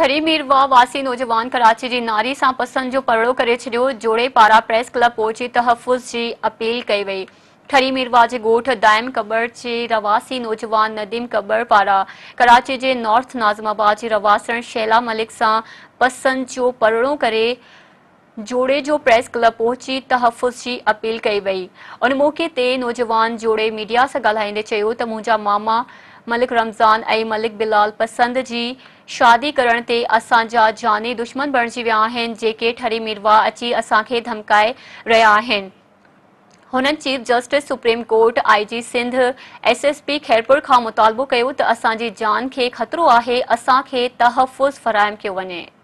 थरी मीरवाासी नौजवान कराची जी नारी सां पसंदि जो परिड़ो करे छॾियो जोड़े पारां प्रेस क्लब पहुची तहफ़्फु जी अपील कई वई थरी मीरवा जे ॻोठु दायम क़बर जे रवासी नौजवान नदीम क़बर पारां कराची जे नॉर्थ नाज़माबाद जे रवासन शैला मलिक सां पसंदि जो परिणो करे जोड़े जो प्रेस क्लब पहुची तहफ़ु जी अपील कई वई उन मौक़े नौजवान जोड़े मीडिया सां ॻाल्हाईंदे चयो त मामा मलिक रमज़ान ऐं मलिक बिलाल पसंद की शादी करण ते असांजा जानी दुश्मन बणिजी विया आहिनि ठरी मिरवा अची असा के रहिया रहा हुननि chief justice supreme court I G Sindh S S P Khairpur का मुतालबो किया त असांजी जान के ख़तरो असा के तहफ़ुज़ फराहम किया वञे